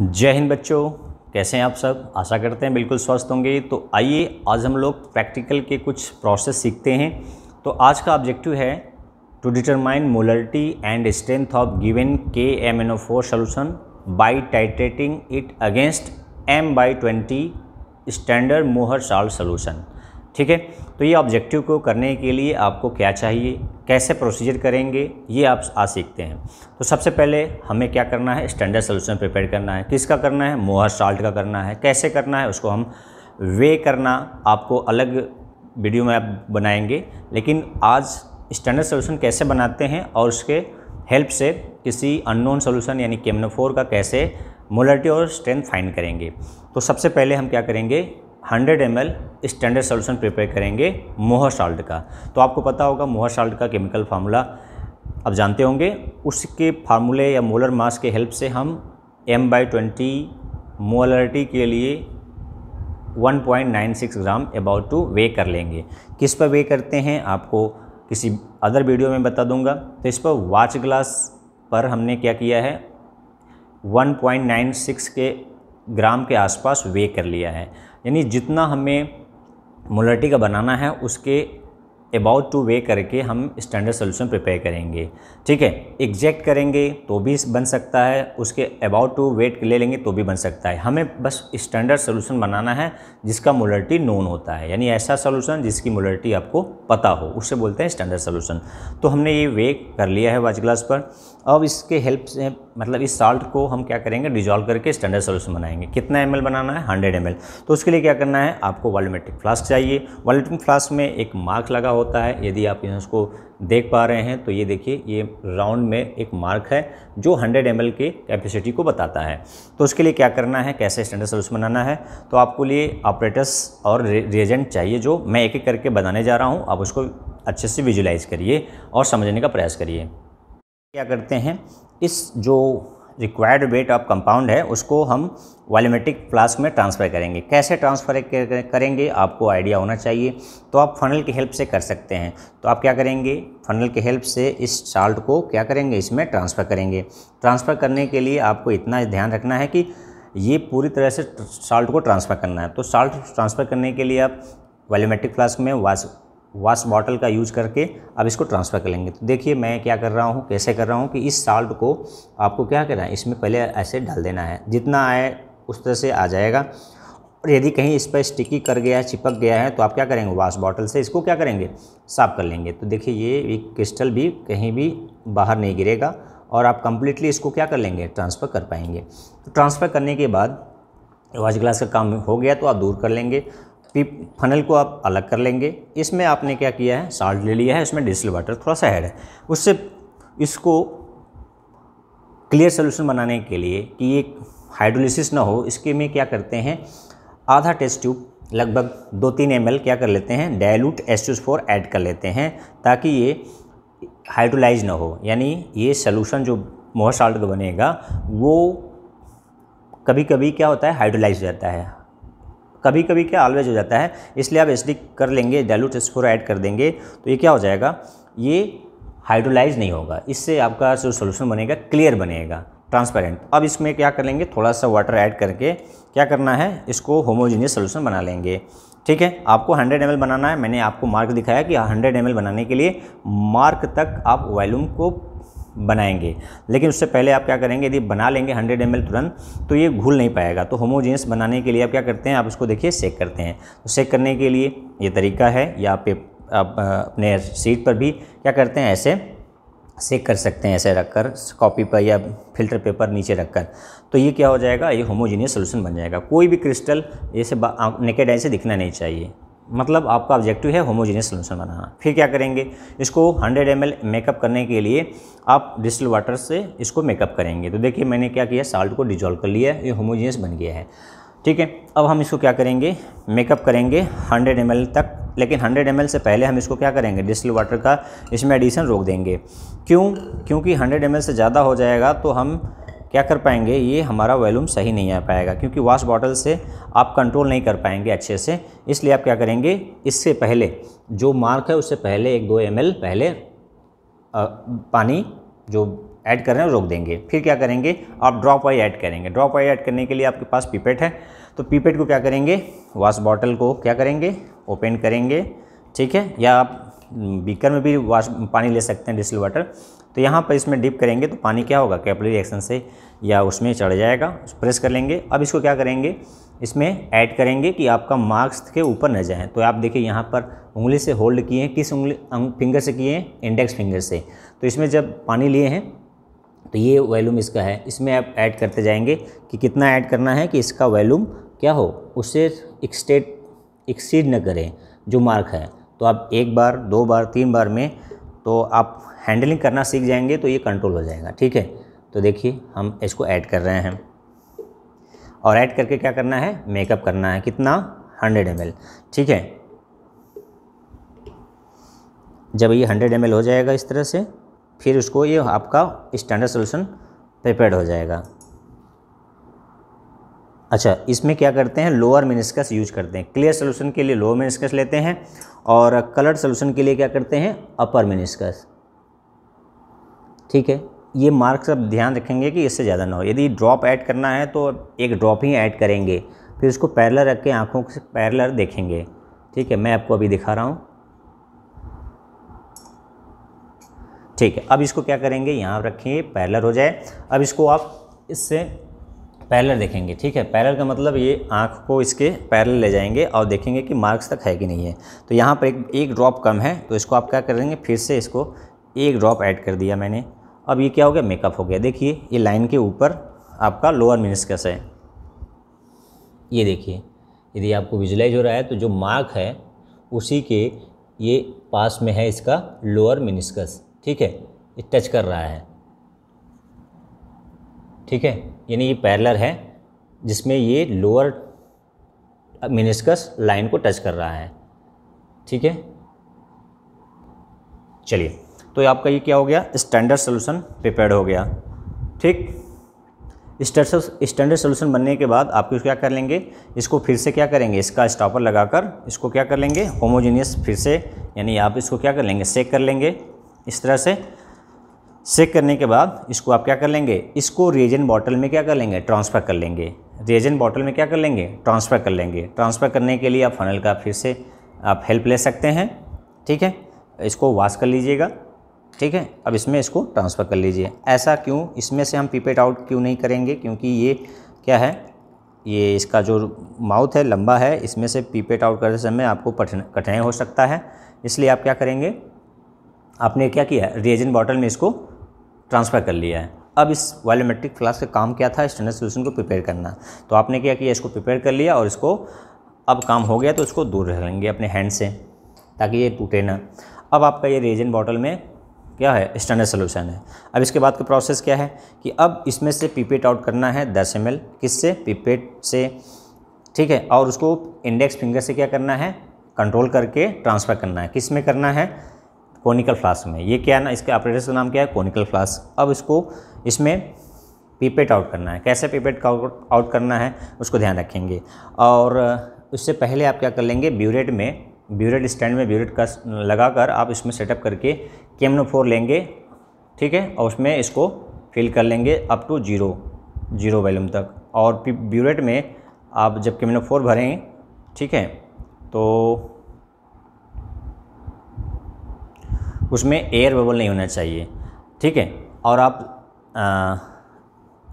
जय हिंद बच्चों कैसे हैं आप सब आशा करते हैं बिल्कुल स्वस्थ होंगे तो आइए आज हम लोग प्रैक्टिकल के कुछ प्रोसेस सीखते हैं तो आज का ऑब्जेक्टिव है to determine molarity and strength of given K M N O four solution by titrating it against M by twenty standard Mohr salt solution ठीक है तो ये ऑब्जेक्टिव को करने के लिए आपको क्या चाहिए कैसे प्रोसीजर करेंगे ये आप आज सीखते हैं तो सबसे पहले हमें क्या करना है स्टैंडर्ड सोल्यूशन प्रिपेयर करना है किसका करना है मोहर साल्ट का करना है कैसे करना है उसको हम वे करना आपको अलग वीडियो में आप बनाएंगे लेकिन आज स्टैंडर्ड सोल्यूशन कैसे बनाते हैं और उसके हेल्प से किसी अननोन सोल्यूशन यानी केमनोफोर का कैसे मोलरिटी और स्ट्रेंथ फाइंड करेंगे तो सबसे पहले हम क्या करेंगे 100 एम स्टैंडर्ड सोल्यूशन प्रिपेयर करेंगे मोहर साल्ट का तो आपको पता होगा मोहर साल्ट का केमिकल फार्मूला आप जानते होंगे उसके फार्मूले या मोलर मास के हेल्प से हम एम बाई ट्वेंटी मोलरिटी के लिए 1.96 ग्राम अबाउट टू वे कर लेंगे किस पर वे करते हैं आपको किसी अदर वीडियो में बता दूंगा तो इस पर वाच ग्लास पर हमने क्या किया है 1.96 के ग्राम के आसपास वे कर लिया है यानी जितना हमें मोलरिटी का बनाना है उसके अबाउट टू वे करके हम स्टैंडर्ड सोल्यूशन प्रिपेयर करेंगे ठीक है एग्जैक्ट करेंगे तो भी बन सकता है उसके अबाउट टू वेट ले लेंगे तो भी बन सकता है हमें बस स्टैंडर्ड सोल्यूशन बनाना है जिसका मोलरिटी नोन होता है यानी ऐसा सोल्यूशन जिसकी मोलरिटी आपको पता हो उससे बोलते हैं स्टैंडर्ड सोल्यूशन तो हमने ये वे कर लिया है वाच ग्लास पर अब इसके हेल्प से मतलब इस साल्ट को हम क्या करेंगे डिजॉल्व करके स्टैंडर्ड सोल्यूशन बनाएंगे कितना एम बनाना है हंड्रेड एम तो उसके लिए क्या करना है आपको वॉलीमेट्रिक फ्लास्क चाहिए वॉलीमेट्रिक फ्लास्क में एक मार्क लगा होता है यदि आप इसको देख पा रहे हैं तो ये देखिए ये राउंड में एक मार्क है जो 100 एम के कैपेसिटी को बताता है तो उसके लिए क्या करना है कैसे स्टैंडर्ड सोल्यूशन बनाना है तो आपको लिए ऑपरेटर्स और रिएजेंट चाहिए जो मैं एक एक करके बनाने जा रहा हूँ आप उसको अच्छे से विजुलाइज करिए और समझने का प्रयास करिए क्या करते हैं इस जो रिक्वायर्ड वेट ऑफ कंपाउंड है उसको हम वॉलीमेटिक फ्लास्क में ट्रांसफ़र करेंगे कैसे ट्रांसफ़र करेंगे आपको आइडिया होना चाहिए तो आप फनल की हेल्प से कर सकते हैं तो आप क्या करेंगे फनल की हेल्प से इस साल्ट को क्या करेंगे इसमें ट्रांसफ़र करेंगे ट्रांसफ़र करने के लिए आपको इतना ध्यान रखना है कि ये पूरी तरह से साल्ट को ट्रांसफ़र करना है तो साल्ट ट्रांसफ़र करने के लिए आप वॉल्यूमेट्रिक फ्लास्क में वास वाश बॉटल का यूज करके अब इसको ट्रांसफ़र कर लेंगे तो देखिए मैं क्या कर रहा हूँ कैसे कर रहा हूँ कि इस साल्ट को आपको क्या करना है इसमें पहले ऐसे डाल देना है जितना आए उस तरह से आ जाएगा और यदि कहीं इस पर स्टिकी कर गया है चिपक गया है तो आप क्या करेंगे वाश बॉटल से इसको क्या करेंगे साफ़ कर लेंगे तो देखिए ये एक क्रिस्टल भी कहीं भी बाहर नहीं गिरेगा और आप कम्प्लीटली इसको क्या कर लेंगे ट्रांसफ़र कर पाएंगे तो ट्रांसफ़र करने के बाद वाश ग्लास का काम हो गया तो आप दूर कर लेंगे फनल को आप अलग कर लेंगे इसमें आपने क्या किया है साल्ट ले लिया है इसमें डिजिटल वाटर थोड़ा सा ऐड है उससे इसको क्लियर सोल्यूशन बनाने के लिए कि ये हाइड्रोलिसिस ना हो इसके में क्या करते हैं आधा टेस्ट ट्यूब लगभग दो तीन एम क्या कर लेते हैं डायलूट एस फोर ऐड कर लेते हैं ताकि ये हाइड्रोलाइज ना हो यानी ये सोलूशन जो मोहर साल्ट का बनेगा वो कभी कभी क्या होता है हाइड्रोलाइज जाता है कभी कभी क्या ऑलवेज हो जाता है इसलिए आप एसडी कर लेंगे डायलूट स्कोर ऐड कर देंगे तो ये क्या हो जाएगा ये हाइड्रोलाइज नहीं होगा इससे आपका जो सोल्यूशन बनेगा क्लियर बनेगा ट्रांसपेरेंट अब इसमें क्या कर लेंगे थोड़ा सा वाटर ऐड करके क्या करना है इसको होमोजीनियस सोल्यूशन बना लेंगे ठीक है आपको 100 एम बनाना है मैंने आपको मार्क दिखाया कि 100 एम बनाने के लिए मार्क तक आप वॉल्यूम को बनाएंगे लेकिन उससे पहले आप क्या करेंगे यदि बना लेंगे 100 एम तुरंत तो ये घुल नहीं पाएगा तो होमोजेंस बनाने के लिए आप क्या करते हैं आप इसको देखिए सेक करते हैं तो सेक करने के लिए ये तरीका है या आप आप अपने सीट पर भी क्या करते हैं ऐसे सेक कर सकते हैं ऐसे रखकर कॉपी पर या फिल्टर पेपर नीचे रखकर तो ये क्या हो जाएगा ये होमोजीनियस सोल्यूशन बन जाएगा कोई भी क्रिस्टल जैसे नेकेड आई से दिखना नहीं चाहिए मतलब आपका ऑब्जेक्टिव है होमोजेनियस सोल्यूशन बनाना फिर क्या करेंगे इसको 100 एम मेकअप करने के लिए आप डिस्टल वाटर से इसको मेकअप करेंगे तो देखिए मैंने क्या किया साल्ट को डिजोल्व कर लिया ये होमोजेनियस बन गया है ठीक है अब हम इसको क्या करेंगे मेकअप करेंगे 100 एम तक लेकिन 100 एम से पहले हम इसको क्या करेंगे डिस्टल वाटर का इसमें एडिशन रोक देंगे क्यों क्योंकि 100 एम से ज़्यादा हो जाएगा तो हम क्या कर पाएंगे ये हमारा वॉल्यूम सही नहीं आ पाएगा क्योंकि वाश बॉटल से आप कंट्रोल नहीं कर पाएंगे अच्छे से इसलिए आप क्या करेंगे इससे पहले जो मार्क है उससे पहले एक दो एम पहले आ, पानी जो ऐड कर रहे हैं रोक देंगे फिर क्या करेंगे आप ड्रॉप वाई ऐड करेंगे ड्रॉप वाई ऐड करने के लिए आपके पास पीपेट है तो पीपेट को क्या करेंगे वाश बॉटल को क्या करेंगे ओपन करेंगे ठीक है या आप बीकर में भी वाश पानी ले सकते हैं डिस्ल वाटर तो यहाँ पर इसमें डिप करेंगे तो पानी क्या होगा कैपलरी एक्शन से या उसमें चढ़ जाएगा उस प्रेस कर लेंगे अब इसको क्या करेंगे इसमें ऐड करेंगे कि आपका मार्क्स के ऊपर न जाए तो आप देखिए यहाँ पर उंगली से होल्ड किए हैं किस उंगली फिंगर से किए हैं इंडेक्स फिंगर से तो इसमें जब पानी लिए हैं तो ये वैल्यूम इसका है इसमें आप ऐड करते जाएंगे कि कितना ऐड करना है कि इसका वैल्यूम क्या हो उससे एक्सटेट एक्सीड न करें जो मार्क है तो आप एक बार दो बार तीन बार में तो आप हैंडलिंग करना सीख जाएंगे तो ये कंट्रोल हो जाएगा ठीक है तो देखिए हम इसको ऐड कर रहे हैं और ऐड करके क्या करना है मेकअप करना है कितना हंड्रेड एम ठीक है जब ये हंड्रेड एम हो जाएगा इस तरह से फिर उसको ये आपका स्टैंडर्ड सोल्यूशन प्रिपेयर हो जाएगा अच्छा इसमें क्या करते हैं लोअर मिनिस्कस यूज करते हैं क्लियर सोल्यूशन के लिए लोअर मिनिस्कस लेते हैं और कलर सोल्यूशन के लिए क्या करते हैं अपर मिनिस्कस ठीक है ये मार्क्स अब ध्यान रखेंगे कि इससे ज़्यादा ना हो यदि ड्रॉप ऐड करना है तो एक ड्रॉप ही ऐड करेंगे फिर इसको पैरलर रख के आँखों से पैरलर देखेंगे ठीक है मैं आपको अभी दिखा रहा हूँ ठीक है अब इसको क्या करेंगे यहाँ रखेंगे पैरलर हो जाए अब इसको आप इससे पैरलर देखेंगे ठीक है पैरलर का मतलब ये आँख को इसके पैरलर ले जाएंगे और देखेंगे कि मार्क्स तक है कि नहीं है तो यहाँ पर एक एक ड्रॉप कम है तो इसको आप क्या करेंगे फिर से इसको एक ड्रॉप ऐड कर दिया मैंने अब ये क्या हो गया मेकअप हो गया देखिए ये लाइन के ऊपर आपका लोअर मिनिस्कस है ये देखिए यदि आपको विजुलाइज हो रहा है तो जो मार्क है उसी के ये पास में है इसका लोअर मिनिस्कस ठीक है ये टच कर रहा है ठीक है यानी ये पैरलर है जिसमें ये लोअर मिनिस्कस लाइन को टच कर रहा है ठीक है चलिए तो आपका ये क्या हो गया स्टैंडर्ड सोल्यूशन प्रिपेयर हो गया ठीक स्टैंडर्ड सोल्यूशन बनने के बाद आपको क्या कर लेंगे इसको फिर से क्या करेंगे इसका स्टॉपर लगाकर इसको क्या कर लेंगे होमोजीनियस फिर से यानी आप इसको क्या कर लेंगे सेक कर लेंगे इस तरह से सेक करने के बाद इसको आप क्या कर लेंगे इसको रेजन बॉटल में क्या कर लेंगे ट्रांसफ़र कर लेंगे रेजन बॉटल में क्या कर लेंगे ट्रांसफ़र कर लेंगे ट्रांसफ़र करने के लिए आप फनल का फिर से आप हेल्प ले सकते हैं ठीक है इसको वॉश कर लीजिएगा ठीक है अब इसमें इसको ट्रांसफ़र कर लीजिए ऐसा क्यों इसमें से हम पीपेट आउट क्यों नहीं करेंगे क्योंकि ये क्या है ये इसका जो माउथ है लंबा है इसमें से पीपेट आउट करते समय आपको कठिनाई हो सकता है इसलिए आप क्या करेंगे आपने क्या किया रिएजेंट बॉटल में इसको ट्रांसफ़र कर लिया है अब इस वायोमेट्रिक फ्लास्क का काम क्या था स्टैंडर्ड सोल्यूशन को प्रिपेयर करना तो आपने क्या किया इसको प्रिपेयर कर लिया और इसको अब काम हो गया तो इसको दूर रख लेंगे अपने हैंड से ताकि ये टूटे ना अब आपका ये रेजेंट बॉटल में क्या है स्टैंडर्ड सोल्यूशन है अब इसके बाद का प्रोसेस क्या है कि अब इसमें से पीपेट आउट करना है दस एम किससे पीपेट से ठीक है और उसको इंडेक्स फिंगर से क्या करना है कंट्रोल करके ट्रांसफ़र करना है किस में करना है कोनिकल फ्लास्क में ये क्या ना इसके ऑपरेटर का नाम क्या है कोनिकल फ्लास्क अब इसको इसमें पीपेट आउट करना है कैसे पीपेट आउट करना है उसको ध्यान रखेंगे और उससे पहले आप क्या कर लेंगे ब्यूरेट में ब्यूरेट स्टैंड में ब्यूरेट का लगाकर आप इसमें सेटअप करके फोर लेंगे ठीक है और उसमें इसको फिल कर लेंगे up to zero zero volume तक और ब्यूरेट में आप जब फोर भरें ठीक है तो उसमें एयर बबल नहीं होना चाहिए ठीक है और आप आ,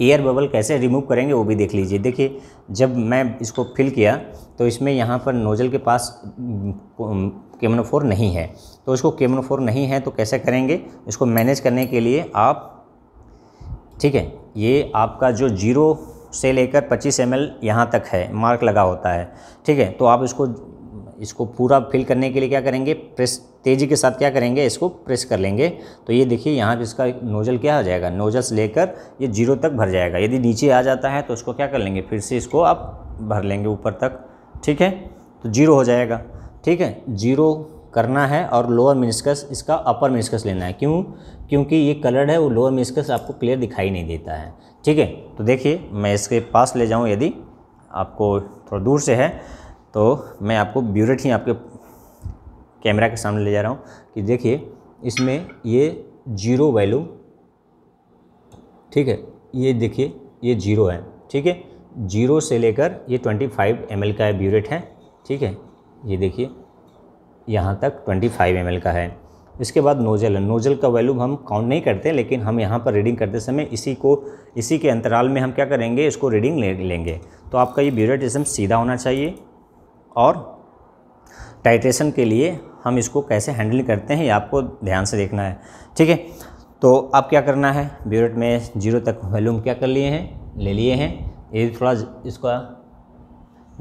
एयर बबल कैसे रिमूव करेंगे वो भी देख लीजिए देखिए जब मैं इसको फिल किया तो इसमें यहाँ पर नोज़ल के पास हम्म, केमनोफोर हम्म, नहीं है तो इसको केमनोफोर नहीं है तो कैसे करेंगे इसको मैनेज करने के लिए आप ठीक है ये आपका जो जीरो से लेकर 25 एम एल यहाँ तक है मार्क लगा होता है ठीक है तो आप इसको इसको पूरा फिल करने के लिए क्या करेंगे प्रेस तेज़ी के साथ क्या करेंगे इसको प्रेस कर लेंगे तो ये देखिए यहाँ पे इसका नोज़ल क्या हो जाएगा नोजल्स लेकर ये जीरो तक भर जाएगा यदि नीचे आ जाता है तो उसको क्या कर लेंगे फिर से इसको आप भर लेंगे ऊपर तक ठीक है तो जीरो हो जाएगा ठीक है जीरो करना है और लोअर मिनिस्कस इसका अपर मिनिस्कस लेना है क्यों क्योंकि ये कलर्ड है वो लोअर मिनिस्कस आपको क्लियर दिखाई नहीं देता है ठीक है तो देखिए मैं इसके पास ले जाऊँ यदि आपको थोड़ा दूर से है तो मैं आपको ब्यूरेट ही आपके कैमरा के सामने ले जा रहा हूँ कि देखिए इसमें ये जीरो वैल्यू ठीक है ये देखिए ये जीरो है ठीक है जीरो से लेकर ये ट्वेंटी फाइव एम का ब्यूरेट है ठीक है ये देखिए यहाँ तक ट्वेंटी फाइव एम का है इसके बाद नोजल है नोजल का वैल्यू हम काउंट नहीं करते लेकिन हम यहाँ पर रीडिंग करते समय इसी को इसी के अंतराल में हम क्या करेंगे इसको रीडिंग ले लेंगे तो आपका ये ब्यूरेट एकदम सीधा होना चाहिए और टाइट्रेशन के लिए हम इसको कैसे हैंडल करते हैं ये आपको ध्यान से देखना है ठीक है तो अब क्या करना है ब्यूरेट में जीरो तक वॉल्यूम क्या कर लिए हैं ले लिए हैं ये थोड़ा इसका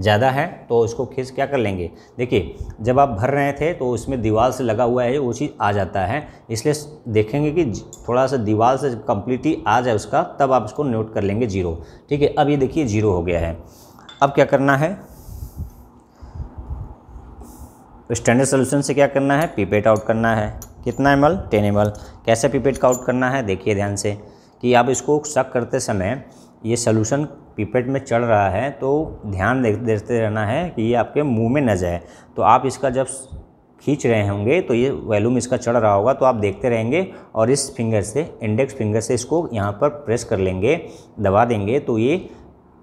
ज़्यादा है तो इसको खींच क्या कर लेंगे देखिए जब आप भर रहे थे तो उसमें दीवार से लगा हुआ है वो चीज़ आ जाता है इसलिए देखेंगे कि थोड़ा सा दीवार से कम्प्लीटली आ जाए उसका तब आप इसको नोट कर लेंगे जीरो ठीक है अब ये देखिए जीरो हो गया है अब क्या करना है तो स्टैंडर्ड सोल्यूशन से क्या करना है पीपेट आउट करना है कितना M L ten M L कैसे पीपेट का आउट करना है देखिए ध्यान से कि आप इसको शक करते समय ये सोल्यूशन पीपेट में चढ़ रहा है तो ध्यान देते रहना है कि ये आपके मुंह में न जाए तो आप इसका जब खींच रहे होंगे तो ये वैल्यूम इसका चढ़ रहा होगा तो आप देखते रहेंगे और इस फिंगर से इंडेक्स फिंगर से इसको यहाँ पर प्रेस कर लेंगे दबा देंगे तो ये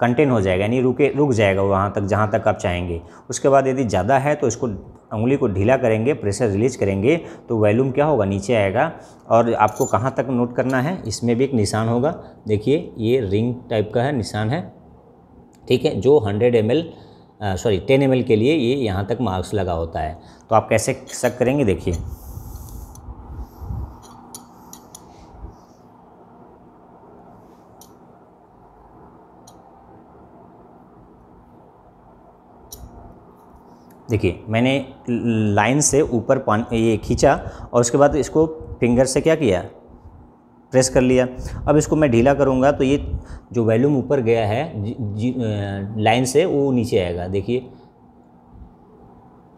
कंटेन हो जाएगा यानी रुके रुक जाएगा वहाँ तक जहाँ तक आप चाहेंगे उसके बाद यदि ज़्यादा है तो इसको उंगली को ढीला करेंगे प्रेशर रिलीज करेंगे तो वॉल्यूम क्या होगा नीचे आएगा और आपको कहाँ तक नोट करना है इसमें भी एक निशान होगा देखिए ये रिंग टाइप का है निशान है ठीक है जो hundred M sorry ten M के लिए ये यहाँ तक मार्क्स लगा होता है तो आप कैसे शक करेंगे देखिए देखिए मैंने लाइन से ऊपर पान ये खींचा और उसके बाद इसको फिंगर से क्या किया प्रेस कर लिया अब इसको मैं ढीला करूँगा तो ये जो वैल्यूम ऊपर गया है लाइन से वो नीचे आएगा देखिए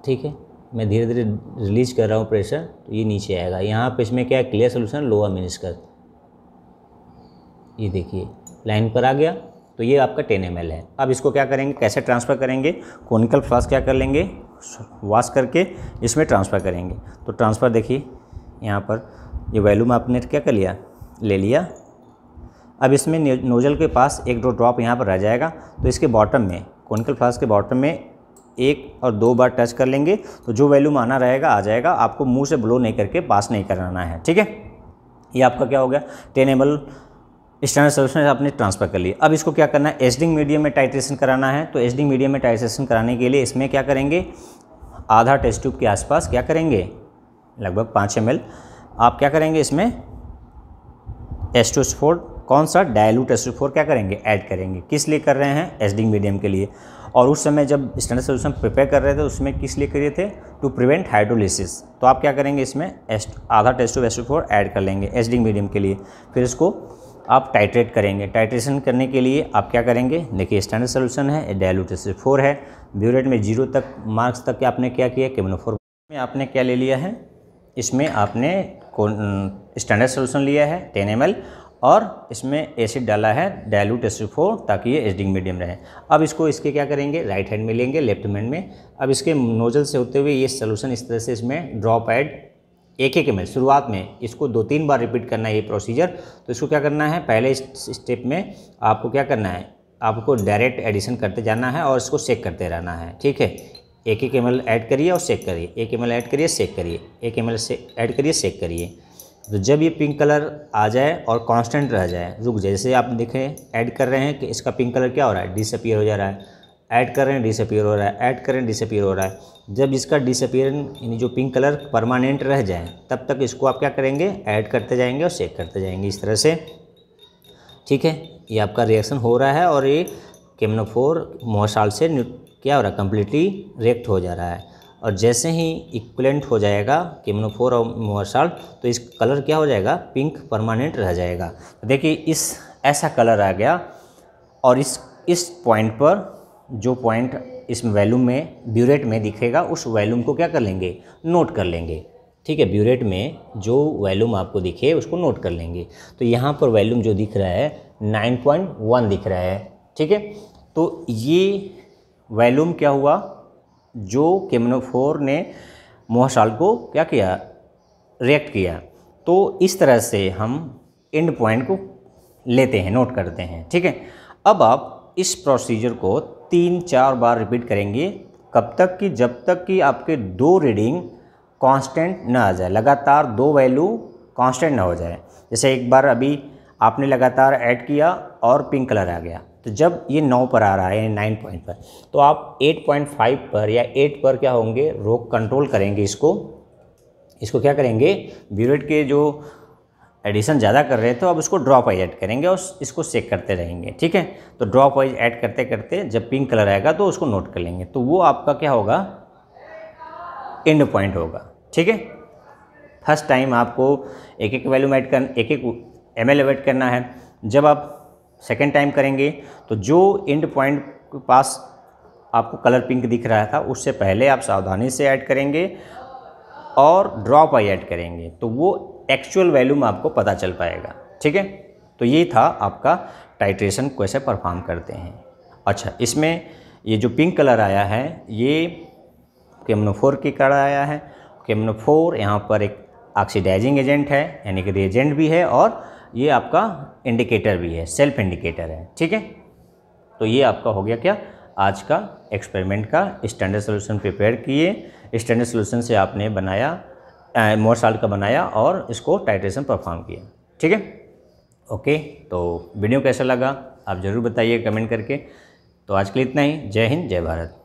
ठीक है मैं धीरे धीरे रिलीज कर रहा हूँ प्रेशर तो ये नीचे आएगा यहाँ पे इसमें क्या है क्लियर सोल्यूशन लोअर मिनिस्कर ये देखिए लाइन पर आ गया तो ये आपका टेन एम है अब इसको क्या करेंगे कैसे ट्रांसफ़र करेंगे कोनिकल फ्लास्क क्या कर लेंगे वॉश करके इसमें ट्रांसफ़र करेंगे तो ट्रांसफ़र देखिए यहाँ पर ये वैल्यूम आपने क्या कर लिया ले लिया अब इसमें नोजल के पास एक दो ड्रॉप यहाँ पर रह जाएगा तो इसके बॉटम में कोनिकल फ्लास्क के बॉटम में एक और दो बार टच कर लेंगे तो जो वैल्यूम आना रहेगा आ जाएगा आपको मुंह से ब्लो नहीं करके पास नहीं कराना है ठीक है ये आपका क्या हो गया टेन एमल स्टैंडर्ड सोल्यूशन आपने ट्रांसफर कर लिया अब इसको क्या करना है एसडिंग मीडियम में टाइट्रेशन कराना है तो एसडिंग मीडियम में टाइट्रेशन कराने के लिए इसमें क्या करेंगे आधा टेस्ट ट्यूब के आसपास क्या करेंगे लगभग पाँच एम आप क्या करेंगे इसमें एस्टोसफोर कौन सा डायलूट एस्टोसफोर क्या करेंगे ऐड करेंगे किस लिए कर रहे हैं एसडिंग मीडियम के लिए और उस समय जब स्टैंडर्ड सोल्यूशन प्रिपेयर कर रहे थे उसमें किस लिए करिए थे टू प्रिवेंट हाइड्रोलिसिस तो आप क्या करेंगे इसमें आधा टेस्ट ट्यूब एस्टोफोर ऐड कर लेंगे एसडिंग मीडियम के लिए फिर इसको आप टाइट्रेट करेंगे टाइट्रेशन करने के लिए आप क्या करेंगे देखिए स्टैंडर्ड सोल्यूशन है डायलूटेस फोर है ब्यूरेट में जीरो तक मार्क्स तक आपने क्या किया फोर में आपने क्या ले लिया है इसमें आपने स्टैंडर्ड सोल्यूशन लिया है टेन एम और इसमें एसिड डाला है डायलूट एसिड फोर ताकि ये एसडिंग मीडियम रहे अब इसको इसके क्या करेंगे राइट हैंड में लेंगे लेफ्ट हैंड में अब इसके नोजल से होते हुए ये सोल्यूशन इस तरह से इसमें ड्रॉप एड एक एक एम शुरुआत में इसको दो तीन बार रिपीट करना है ये प्रोसीजर तो इसको क्या करना है पहले स्टेप में आपको क्या करना है आपको डायरेक्ट एडिशन करते जाना है और इसको चेक करते रहना है ठीक है एक एक एम ऐड करिए और चेक करिए एक एम ऐड करिए चेक करिए एक एम से ऐड करिए चेक करिए तो जब ये पिंक कलर आ जाए और कांस्टेंट रह जाए रुक जाए जैसे आप देखें ऐड कर रहे हैं कि इसका पिंक कलर क्या हो रहा है डिसअपियर हो जा रहा है ऐड कर रहे हैं डिसअपियर हो रहा है ऐड करें डिसअपियर हो रहा है जब इसका डिसअपियर यानी जो पिंक कलर परमानेंट रह जाए तब तक इसको आप क्या करेंगे ऐड करते जाएंगे और चेक करते जाएंगे इस तरह से ठीक है ये आपका रिएक्शन हो रहा है और ये केमनोफोर मोहसाल से क्या हो रहा है कम्प्लीटली रिएक्ट हो जा रहा है और जैसे ही इक्वलेंट हो जाएगा केमनोफोर और मोहसाल्ट तो इस कलर क्या हो जाएगा पिंक परमानेंट रह जाएगा देखिए इस ऐसा कलर आ गया और इस इस पॉइंट पर जो पॉइंट इस वैल्यूम में ब्यूरेट में दिखेगा उस वैल्यूम को क्या कर लेंगे नोट कर लेंगे ठीक है ब्यूरेट में जो वैल्यूम आपको दिखे उसको नोट कर लेंगे तो यहाँ पर वैल्यूम जो दिख रहा है 9.1 दिख रहा है ठीक है तो ये वैल्यूम क्या हुआ जो केमनोफोर ने मोहसाल को क्या किया रिएक्ट किया तो इस तरह से हम एंड पॉइंट को लेते हैं नोट करते हैं ठीक है अब आप इस प्रोसीजर को तीन चार बार रिपीट करेंगे कब तक कि जब तक कि आपके दो रीडिंग कांस्टेंट ना आ जाए लगातार दो वैल्यू कांस्टेंट ना हो जाए जैसे एक बार अभी आपने लगातार ऐड किया और पिंक कलर आ गया तो जब ये नौ पर आ रहा है यानी नाइन पॉइंट पर तो आप एट पॉइंट फाइव पर या एट पर क्या होंगे रोक कंट्रोल करेंगे इसको इसको क्या करेंगे ब्यूरेट के जो एडिशन ज़्यादा कर रहे हैं तो अब उसको ड्रॉप वाइज ऐड करेंगे और इसको चेक करते रहेंगे ठीक है तो ड्रॉप वाइज ऐड करते करते जब पिंक कलर आएगा तो उसको नोट कर लेंगे तो वो आपका क्या होगा एंड पॉइंट होगा ठीक है फर्स्ट टाइम आपको एक एक वैल्यू में ऐड कर एक एक एम एल एड करना है जब आप सेकेंड टाइम करेंगे तो जो एंड पॉइंट के पास आपको कलर पिंक दिख रहा था उससे पहले आप सावधानी से ऐड करेंगे और ड्रॉप आई ऐड करेंगे तो वो एक्चुअल वैल्यू में आपको पता चल पाएगा ठीक है तो ये था आपका टाइट्रेशन कैसे परफॉर्म करते हैं अच्छा इसमें ये जो पिंक कलर आया है ये केमनोफोर की कारण आया है केमनोफोर यहाँ पर एक ऑक्सीडाइजिंग एजेंट है यानी कि रिएजेंट भी है और ये आपका इंडिकेटर भी है सेल्फ इंडिकेटर है ठीक है तो ये आपका हो गया क्या आज का एक्सपेरिमेंट का स्टैंडर्ड सोल्यूशन प्रिपेयर किए स्टैंडर्ड सोल्यूशन से आपने बनाया मोर साल्ट का बनाया और इसको टाइट्रेशन परफॉर्म किया ठीक है ओके तो वीडियो कैसा लगा आप ज़रूर बताइए कमेंट करके तो आज के लिए इतना ही जय हिंद जय भारत